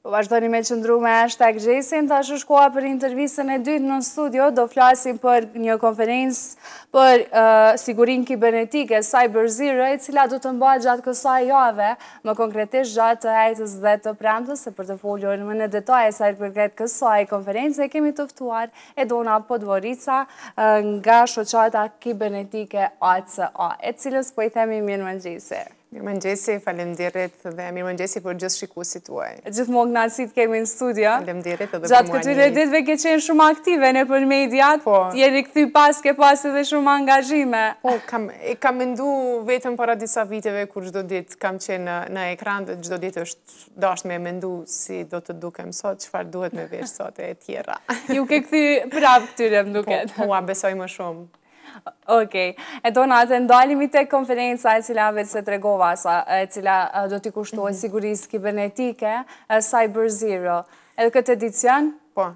Po vazhdojnë me qëndru me hashtag Gjesin, ta shushkoa për intervjisën e dytë në studio, do flasim për një konferensë për sigurin kibernetike, Cyber Zero, e cila du të mba gjatë kësa jave, më konkretisht gjatë të hajtës dhe të prandës, e për të foljur në më në detaj e sajrë për kretë kësa e kemi tëftuar e dona podvorica nga shoqata kibernetike ACA, e cilës po i themi mirë më në Mirë më nëgjesi, falem dirit dhe mirë më nëgjesi për gjithë shiku si të uaj. Gjithë më kemi në studia. Falem dirit dhe për mëani. Gjatë këtyre ditve ke qenë shumë aktive në për mediat, po. jeri këthy pas, ke pas edhe shumë angazhime. Po, kam mëndu vetëm para disa viteve kur gjithë do ditë kam qenë në ekran, gjithë do ditë është dashtë me mëndu si do të duke sot, që duhet me vërë sot e tjera. Ju ke këthy prap këtyre më duket. Po, mua besoj më shumë. Okej, e donate, ndalimi të konferenca e cila vetë se tregova, e cila do t'i kushtohet mhm. sigurisë kibernetike, Cyber Zero, edhe këtë edicion? Po,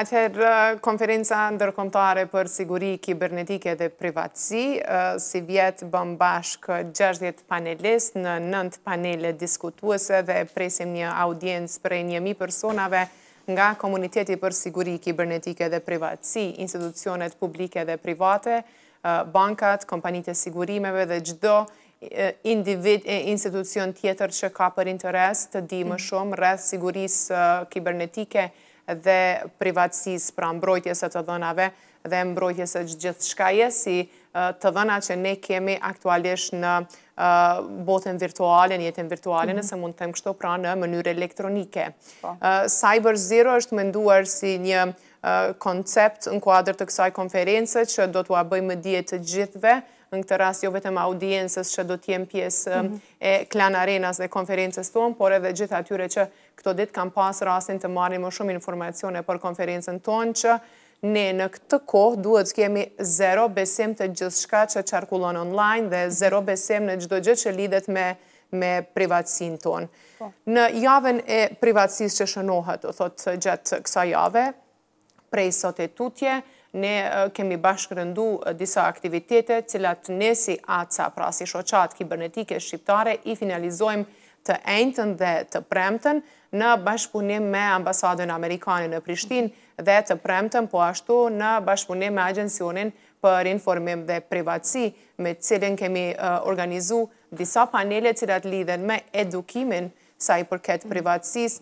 atëherë konferenca ndërkontare për siguri kibernetike dhe privatsi, si vjetë bëm bashkë 60 panelist në 9 panele diskutuese dhe presim një audiencë për e njëmi personave, nga Komuniteti për Siguri Kibernetike dhe Privatsi, institucionet publike dhe private, bankat, kompanitë e sigurimeve dhe gjdo individ e institucion tjetër që ka për interes të di më mm. shumë rreth siguris kibernetike dhe privatsis pra mbrojtjes e të dhënave dhe mbrojtjes e gjithë shkaje si të dhëna që ne kemi aktualisht në botën virtuale, në jetën virtuale, mm. nëse mund të temë kështo pra në mënyrë elektronike. Po. Cyber Zero është menduar si një koncept në kuadrë të kësaj konferenësë që do të abëj më djetë të gjithve, në këtë rast jo vetëm audiencës që do t'jem pjesë e mhm. klan arenas dhe konferences tonë, por edhe gjithë atyre që këto ditë kam pas rastin të marrin më shumë informacione për konferencen tonë që ne në këtë kohë duhet kemi zero besim të gjithë shka që qarkullon online dhe mhm. zero besim në gjithë gjithë që lidet me me privatsin tonë. Po. Në javën e privatsis që shënohet, o thotë gjatë kësa jave, prej sot e tutje, ne kemi bashkërëndu disa aktivitete cilat ne si ACA, pra si shoqat kibernetike shqiptare, i finalizojmë të ejnëtën dhe të premten në bashkëpunim me ambasadën Amerikanë në Prishtin dhe të premten po ashtu në bashkëpunim me agencionin për informim dhe privatsi me cilin kemi organizu disa panele cilat lidhen me edukimin sa i përket privatsis,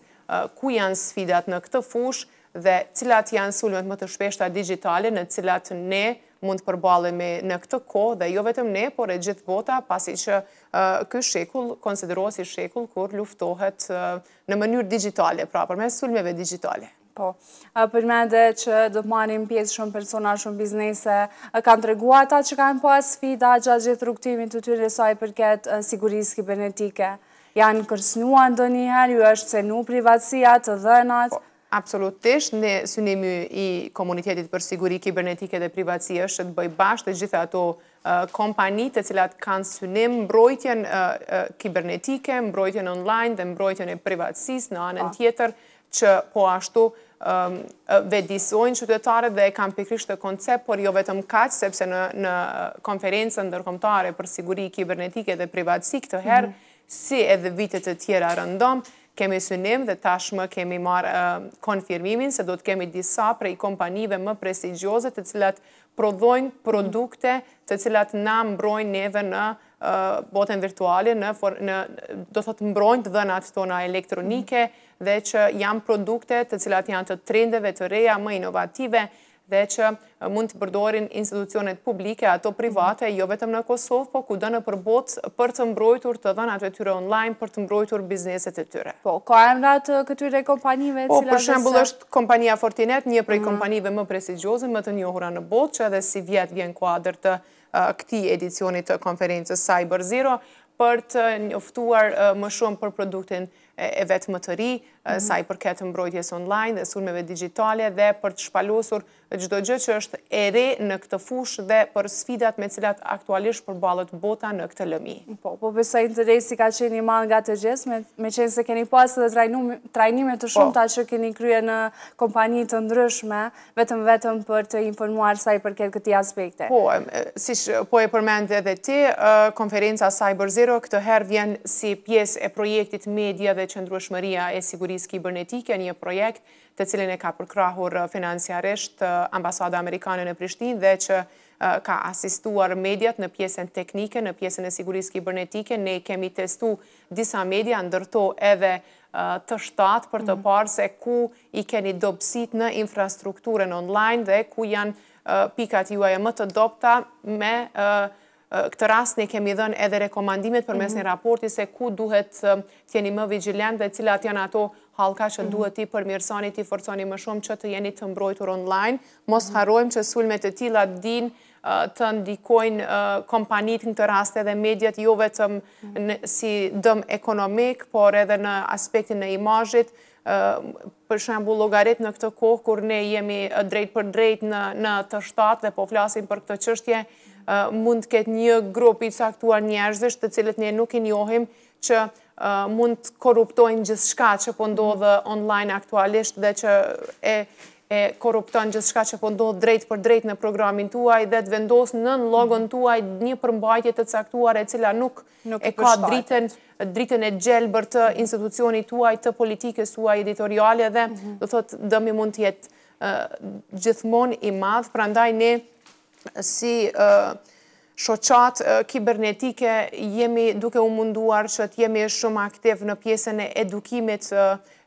ku janë sfidat në këtë fushë, dhe cilat janë sulmet më të shpeshta digitale në cilat ne mund përbalemi në këtë ko dhe jo vetëm ne, por e gjithë bota pasi që kë shekull konsidero si shekull kur luftohet në mënyrë digitale, pra për me sulmeve digitale. Po, përmende që do të marim pjesë shumë persona, shumë biznese, kanë të regua ta që kanë po asfida gjatë gjithë rukëtimin të tyre saj përket sigurisë kibernetike. Janë kërsnua ndë njëherë, ju është cenu privatsia të dhenat. Po, Absolutisht, në synimi i komunitetit për siguri kibernetike dhe privaci është të bëj bashkë të gjitha ato kompani të cilat kanë synim mbrojtjen kibernetike, mbrojtjen online dhe mbrojtjen e privacis në anën ah. tjetër që po ashtu vedisojnë qytetarët dhe e kam pikrisht të koncept, por jo vetëm kaqë, sepse në konferencën dërkomtare për siguri kibernetike dhe privacik të herë, mhm. si edhe vitet të tjera rëndom, kemi synim dhe tashmë kemi marë konfirmimin se do të kemi disa prej kompanive më prestigjozët të cilat prodhojnë produkte të cilat na mbrojnë neve në botën virtuale, do të të mbrojnë të dhenat tona elektronike mm. dhe që janë produkte të cilat janë të trendeve të reja më inovative, dhe që mund të përdorin institucionet publike, ato private, mhm. jo vetëm në Kosovë, po ku dë në përbot për të mbrojtur të dhenat e tyre online, për të mbrojtur bizneset e tyre. Po, ka e mratë këtyre kompanive? Po, për shembul është kompania Fortinet, një prej mhm. kompanive më presidjozën, më të njohura në botë, që edhe si vjetë vjen kuadr të këti edicionit të konferencës Cyber Zero, për të njoftuar më shumë për produktin nështë e vetë më të ri, mhm. sa i përketë mbrojtjes online dhe surmeve digitale dhe për të shpalosur gjdo gjë që është ere në këtë fush dhe për sfidat me cilat aktualisht për balët bota në këtë lëmi. Po, po përsa interesi ka qenë i malë nga të gjithë me qenë se keni pasë dhe trajnime të po. shumë ta që keni krye në kompani të ndryshme, vetëm vetëm për të informuar sa i përket këti aspekte. Po, si po e përmend dhe dhe ti, konferenca Cyber Zero këtë herë vjen si pjesë e projektit media dhe qëndrueshmëria e sigurisë kibernetike, një projekt të cilin e ka përkrahur uh, financiarisht uh, ambasada amerikane në Prishtinë dhe që uh, ka asistuar mediat në pjesën teknike, në pjesën e sigurisë kibernetike. Ne kemi testu disa media, ndërto edhe të shtatë për të mhm. parë se ku i keni dopsit në infrastrukturën online dhe ku janë pikat juaj e më të dopta me nështë këtë rast një kemi dhenë edhe rekomandimet për mes mhm. një raporti se ku duhet tjeni më vigilant dhe cilat janë ato halka që mhm. duhet ti përmirësoni, ti forconi më shumë që të jeni të mbrojtur online. Mos mhm. harojmë që sulmet e tila din të ndikojnë kompanit në të rast edhe mediat, jo vetëm si dëm ekonomik, por edhe në aspektin e imajit, për shembu logarit në këtë kohë, kur ne jemi drejt për drejt në të shtatë dhe po flasim për këtë qështje, mund të ketë një grupi të saktuar njerëzisht të cilët një nuk i njohim që mund të korruptojnë gjithë shka që pëndodhë po online aktualisht dhe që e e korruptan gjithë shka që pëndohë po drejt për drejt në programin tuaj dhe të vendosë nën logon mhm. tuaj një përmbajtje të caktuar e cila nuk e ka dritën e gjelë bërë të mhm. institucioni tuaj të politikës tuaj editoriale dhe mhm. dhe thotë dëmi mund të jetë gjithmon i madhë, pra ndaj ne si shoqat kibernetike jemi duke u munduar që të jemi shumë aktiv në pjesën e edukimit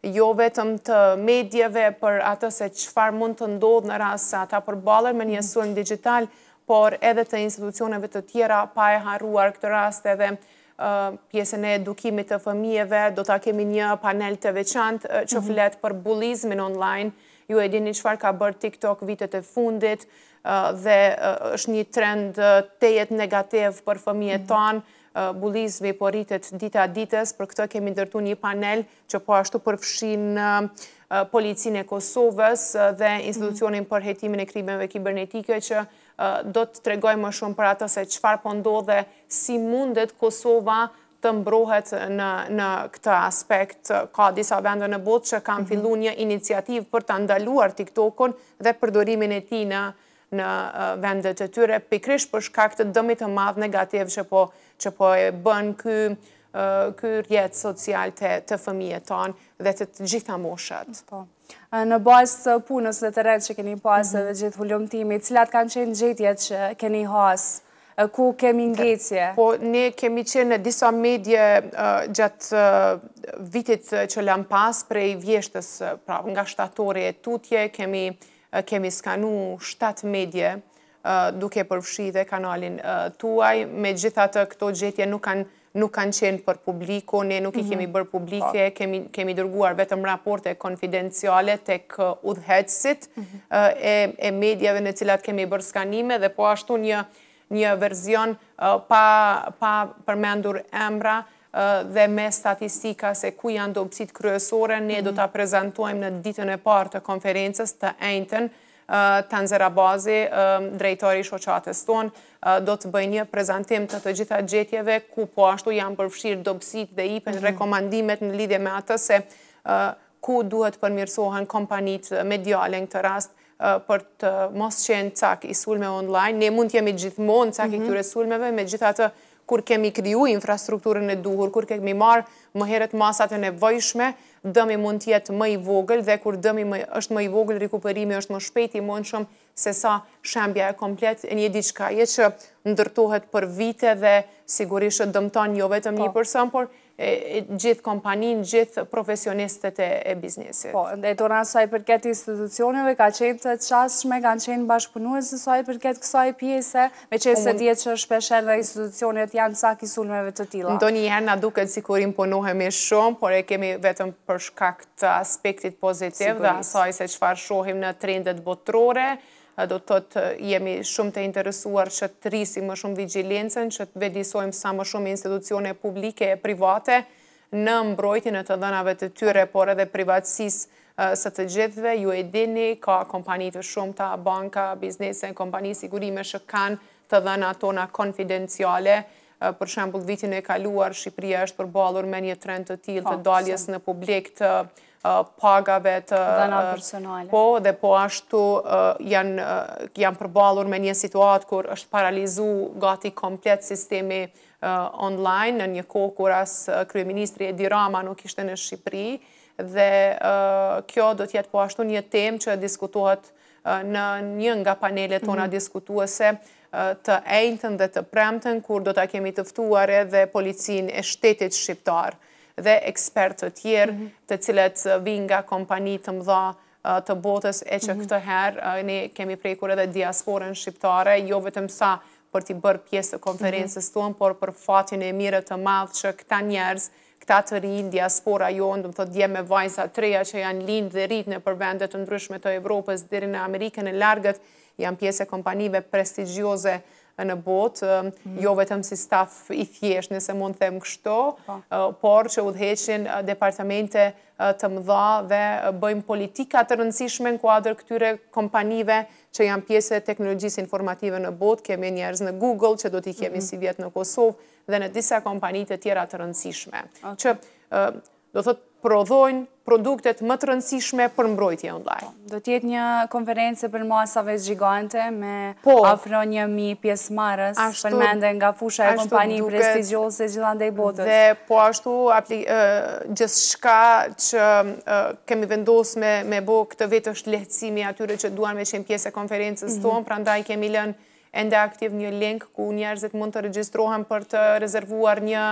jo vetëm të medjeve për atë se qëfar mund të ndodhë në rrasa ta përbalër me një mm. surnë digital, por edhe të institucioneve të tjera pa e haruar këtë rrasë edhe pjesën e edukimit të fëmijeve, do të kemi një panel të veçant që mm-hmm. fletë për bulizmin online, ju e dini qëfar ka bërë TikTok vitet e fundit dhe është një trend tejet negativ për fëmije mhm. e tonë, bulizve i po dita ditës, për këto kemi ndërtu një panel që po ashtu përfshin policinë e Kosovës dhe mhm. institucionin për hetimin e krimeve kibernetike që do të tregoj më shumë për atëse qëfar po ndodhe si mundet Kosova të mbrohet në, në këtë aspekt, ka disa vende në botë që kam mhm. fillu një iniciativ për të ndaluar TikTok-on dhe përdorimin e ti në, në vendet të tyre, pikrish për shkak të dëmi të madhë negativ që po, që po e bën ky rjetë social të, të fëmije tonë dhe të gjitha moshët. Po. Në bazë të punës dhe të rrëtë që keni pasë mm -hmm. dhe gjithë hullumë timi, cilat kanë qenë gjithjet që keni hasë? ku kemi ngecje? Po, ne kemi qenë në disa medje gjatë vitit që lëmë pas prej vjeshtës, pra nga shtatorje e tutje, kemi skanu shtatë medje duke përfshi dhe kanalin tuaj, me gjitha të këto gjetje nuk kanë nuk kanë qenë për publiko, ne nuk i mhm. kemi bërë publike, kemi dërguar vetëm raporte konfidenciale të kë udhetsit mhm. e medjave në cilat kemi bërë skanime dhe po ashtu një një verzion pa përmendur emra dhe me statistika se ku janë dopsit kryesore, ne do mhm. të prezentojmë në ditën e partë të konferences të ejten, Tanzera bazi, drejtari shoqatës tonë, do të bëjnë një prezentim të të gjitha gjetjeve, ku po ashtu janë përfshirë dopsit dhe i për mhm. rekomandimet në lidhje me atëse ku duhet përmirsohen kompanit medialen këtë rast, për të mos qenë cak i sulme online, ne mund të jemi gjithmonë cak i mhm. këture sulmeve, me gjitha të kur kemi kriju infrastrukturën e duhur, kur kemi marë më heret masat e nevojshme, dëmi mund të jetë më i vogël, dhe kur dëmi është më i vogël, rikuperimi është më shpejt i mund shumë, se sa shembja e komplet një diçka e që ndërtohet për vite dhe sigurisht dëmton jo vetëm një përsëm, po. por gjithë kompaninë, gjithë profesionistët e biznesit. Po, e dora përket institucioneve, ka qenë të qashme, kanë qenë bashkëpunuës saj përket kësaj pjese, me që se djetë që shpesher dhe institucionet janë sa kisulmeve të tila. Ndo një herë nga duket sikur kurim punohemi shumë, por e kemi vetëm përshkakt aspektit pozitiv dhe asaj se qfar shohim në trendet botrore, do të thotë jemi shumë të interesuar që të rrisim më shumë vigilencen, që të vedisojmë sa më shumë institucione publike e private në mbrojtjen e të dhënave të tyre, por edhe privatësisë së të gjithëve. Ju e dini, ka kompani të shumta, banka, biznese, kompani sigurime që kanë të dhëna tona konfidenciale. Për shembull, vitin e kaluar Shqipëria është përballur me një trend të tillë të po, daljes në publik të pagave të... Dhena personale. Po, dhe po ashtu janë përbalur me një situatë kur është paralizu gati komplet sistemi online në një kohë kur asë Kryeministri Edi Rama nuk ishte në Shqipëri dhe kjo do tjetë po ashtu një tem që diskutohet në një nga panelet tona mhm. diskutuese të ejnëtën dhe të premtën kur do të kemi tëftuare dhe policin e shtetit shqiptarë dhe ekspertë të tjerë mhm. të cilët uh, vinë nga kompani të mdha uh, të botës e që mhm. këtë herë uh, ne kemi prekur edhe diasporën shqiptare, jo vetëm sa për t'i bërë pjesë të konferences mhm. tonë, por për fatin e mire të madhë që këta njerës, këta të rinë, diaspora jonë, dëmë të dje me vajza treja që janë lindë dhe rritë në përbendet të ndryshme të Evropës, dhe rinë Amerikën e largët, janë pjesë e kompanive prestigjioze në botë, mhm. jo vetëm si staff i thjesht, nëse mund them kështo, po. por që udheqin departamente të mëdha dhe bëjmë politika të rëndësishme në kuadrë këtyre kompanive që janë pjesë e teknologjisë informative në botë, kemi njerëz në Google, që do t'i kemi mhm. si vjetë në Kosovë, dhe në disa kompanit e tjera të rëndësishme. Që do thëtë prodhojnë produktet më të rëndësishme për mbrojtje online. Po, do tjetë një konferencë për masave zhigante me po. afro një mi pjesë marës për mende nga fusha e kompani prestigjose gjithande i botës. Dhe po ashtu gjithë shka që kemi vendosë me bo këtë vetë është lehtësimi atyre që duan me qenë pjesë e konferencës mhm. tonë, pra ndaj kemi lënë enda aktiv një link ku njerëzit mund të regjistrohen për të rezervuar një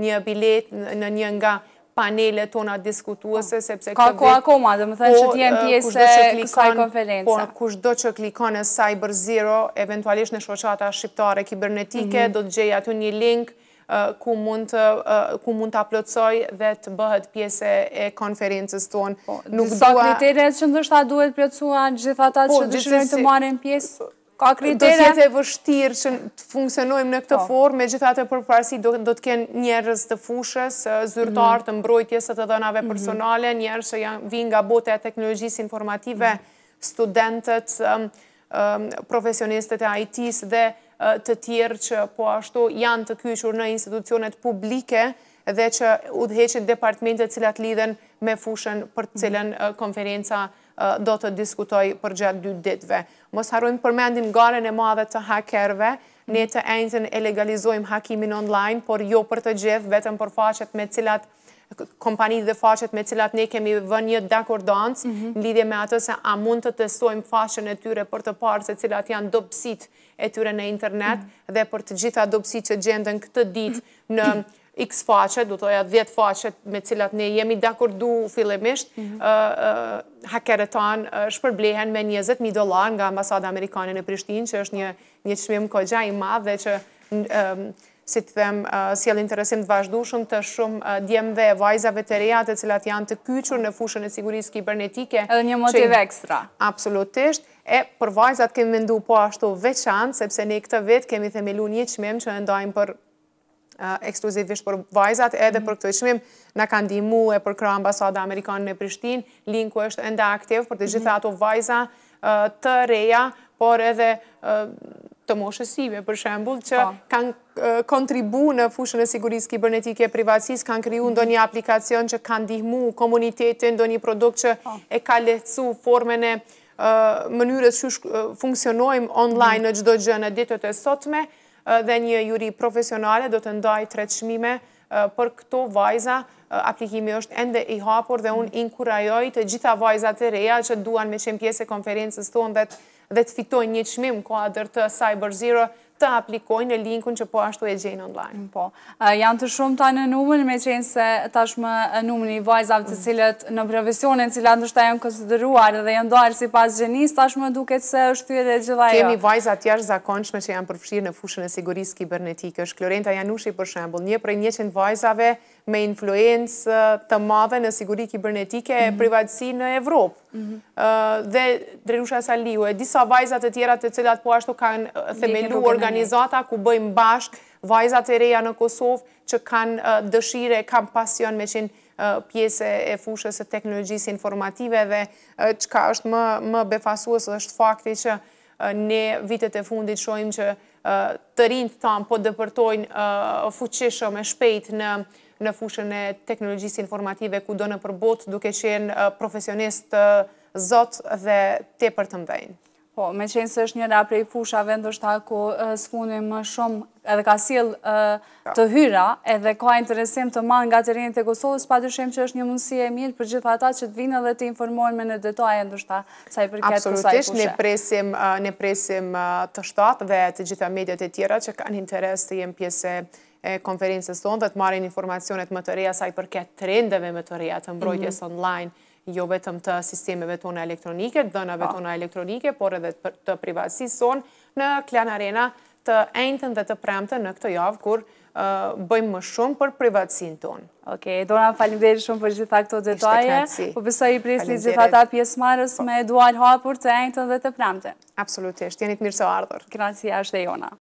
një bilet në një nga panele tona diskutuese, po. sepse këtë vetë... Ka ku akoma, dhe më thënë që t'jem pjesë kësaj konferenca. Po, kush do që klikon në Cyber Zero, eventualisht në shoqata shqiptare kibernetike, mhm. do të gjejë aty një link ku mund të aplotsoj dhe të bëhet pjese e konferencës tonë. Po, Nuk dua... Disa kriteret që ndështë duhet duhet pjotsua gjithatat që po, dëshërën të marën pjesë? Ka kriteria... Do të jetë e vështirë që të funksionojmë në këtë po. formë, me gjithat e përparësi do të kënë njerës të fushës, zyrtarë mhm. të mbrojtjes të të dënave mhm. personale, njerës që janë vinë nga bote e teknologjisë informative, mhm. studentët, profesionistët e IT-s dhe të tjerë që po ashtu janë të kyqur në institucionet publike dhe që udheqit departmentet cilat lidhen me fushën për cilën konferenca nështë do të diskutoj për gjellë dy ditve. Mos harrojmë përmendim garen e madhe të hakerve, ne të enjën e legalizojmë hakimin online, por jo për të gjithë, vetëm për faqet me cilat kompani dhe faqet me cilat ne kemi vë një dekordancë, mhm. në lidhje me atës e a mund të testojmë faqen e tyre për të parë se cilat janë dopsit e tyre në internet mhm. dhe për të gjitha dopsit që gjendën këtë ditë në internet x faqe, du të oja 10 faqet me cilat ne jemi dakordu fillemisht, mhm. hakeret tanë shpërblehen me 20.000 dolar nga ambasada amerikane e Prishtinë, që është një qëmim kogja i madhe dhe që si të them, si interesim të vazhdushëm të shumë djemve, vajzave të reja të cilat janë të kyqur në fushën e sigurisë kibernetike. Edhe një motiv ekstra. Absolutisht. E, për vajzat kemi mendu po ashtu veçanë, sepse ne këtë vetë kemi themelu një qmim që ndajmë për ekskluzivisht për vajzat, edhe mhm. për këtë i në kanë di e për kërë ambasada Amerikanë në Prishtin, linku është enda aktiv, për të mhm. gjitha ato vajza të reja, por edhe të moshësive, për shembul, që po. kanë kontribu në fushën e sigurisë kibernetike e privacisë, kanë kriju mhm. ndo një aplikacion që kanë dihmu komunitetin, ndo një produkt që po. e ka lehcu formën e mënyrës që funksionojmë online në gjdo gjënë në ditët e sotme, dhe një juri profesionale do të ndaj të shmime për këto vajza, aplikimi është ende i hapor dhe unë inkurajoj të gjitha vajzat e reja që duan me qenë pjesë e konferences tonë dhe të fitoj një qmim koha dërë të Cyber Zero të aplikojnë e linkun që po ashtu e gjenë online. Mm, po, janë të shumë ta në numën, me qenë se tashmë numën i vajzavë të mm. cilët në profesionin, cilat nështë ta janë konsideruar dhe janë doarë si pas gjenis, tashmë duket se është ty edhe gjitha jo. Kemi vajzat tjash zakonçme që janë përfshirë në fushën e sigurisë kibernetikë, është Klorenta Janushi për shembul, një prej një qenë vajzave me influencë të madhe në sigurisë kibernetike e mm. privatësi në Evropë dhe drenusha saliu e disa vajzat e tjera të cilat po ashtu kanë themelu organizata ku bëjmë bashk vajzat e reja në Kosovë që kanë dëshire, kanë pasion me qenë pjese e fushës e teknologjisë informative dhe çka është më befasuës dhe është fakti që ne vitet e fundit shojmë që të rinë thamë po dëpërtojnë fuqishëm e shpejt në në fushën e teknologjisë informative, ku do në përbot duke qenë profesionist zot dhe te për të mdajnë. Po, me qenë së është një prej fusha vendoshta ku së më shumë edhe ka siel të hyra edhe ka interesim të manë nga të rinjën të Kosovës, pa dushim që është një mundësi e mirë për gjitha ta që të vinë edhe të informojnë me në detoaj ndoshta saj sa i përket kësaj përshë. Absolutisht, ne presim të shtatë dhe të gjitha mediat e tjera që kanë interes të jenë pjese e konferencës tonë dhe të marrin informacionet më të reja saj për ketë trendeve më të reja të mbrojtjes mhm. online, jo vetëm të sistemeve tona elektronike, të dënave po. tona elektronike, por edhe të privatsisë son në Klan Arena të ejnëtën dhe të premëtën në këtë javë, kur bëjmë më shumë për privatsinë tonë. Ok, do nga falimderi shumë për gjitha këto detaje, po përsa i prisni gjitha ta pjesë me dual hapur të ejnëtën dhe të premëtën. Absolutisht, jenit mirë së ardhur. Kërënësia është dhe jona.